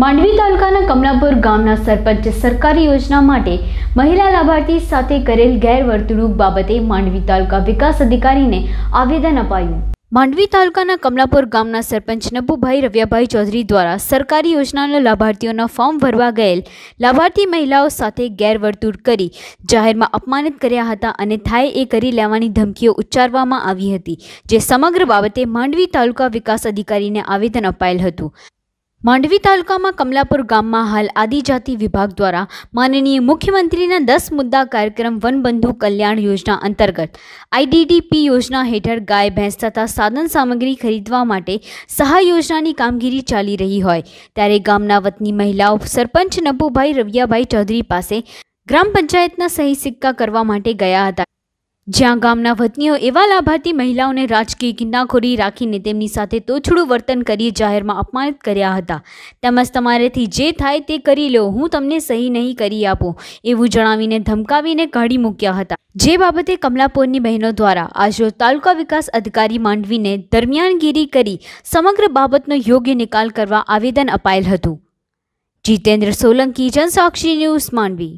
માંડવી તાલુકાના કમલાપુર ગામના સરપંચે સરકારી યોજના માટે મહિલા લાભાર્થી સાથે કરેલ ગેરવર્તણૂક બાબતે માંડવી તાલુકા વિકાસ અધિકારીને આવેદન અપાયું માંડવી તાલુકાના કમલાપુર ગામના સરપંચ નબુભાઈ રવિયાભાઈ ચૌધરી દ્વારા સરકારી યોજનાના લાભાર્થીઓના ફોર્મ ભરવા ગયેલ લાભાર્થી મહિલાઓ સાથે ગેરવર્તુળ કરી જાહેરમાં અપમાનિત કર્યા હતા અને થાય એ કરી લેવાની ધમકીઓ ઉચ્ચારવામાં આવી હતી જે સમગ્ર બાબતે માંડવી તાલુકા વિકાસ અધિકારીને આવેદન અપાયેલ હતું માંડવી તાલુકામાં કમલાપુર ગામમાં હાલ આદિજાતિ વિભાગ દ્વારા માનનીય મુખ્યમંત્રીના દસ મુદ્દા કાર્યક્રમ વનબંધુ કલ્યાણ યોજના અંતર્ગત આઈડીડીપી યોજના હેઠળ ગાય ભેંસ તથા સાધન સામગ્રી ખરીદવા માટે સહાય યોજનાની કામગીરી ચાલી રહી હોય ત્યારે ગામના વતની મહિલાઓ સરપંચ નભુભાઈ રવિયાભાઈ ચૌધરી પાસે ગ્રામ પંચાયતના સહી સિક્કા કરવા માટે ગયા હતા જ્યાં ગામના વતનીઓ એવા લાભાર્થી મહિલાઓને રાજકીય કિન્નાખોરી રાખીને તેમની સાથે તોછડું વર્તન કરી જાહેરમાં અપમાનિત કર્યા હતા તેમજ તમારેથી જે થાય તે કરી લો હું તમને સહી નહીં કરી આપું એવું જણાવીને ધમકાવીને કાઢી મૂક્યા હતા જે બાબતે કમલાપોરની બહેનો દ્વારા આજરોજ તાલુકા વિકાસ અધિકારી માંડવીને દરમિયાનગીરી કરી સમગ્ર બાબતનો યોગ્ય નિકાલ કરવા આવેદન અપાયેલ હતું જીતેન્દ્ર સોલંકી જનસાક્ષી ન્યૂઝ માંડવી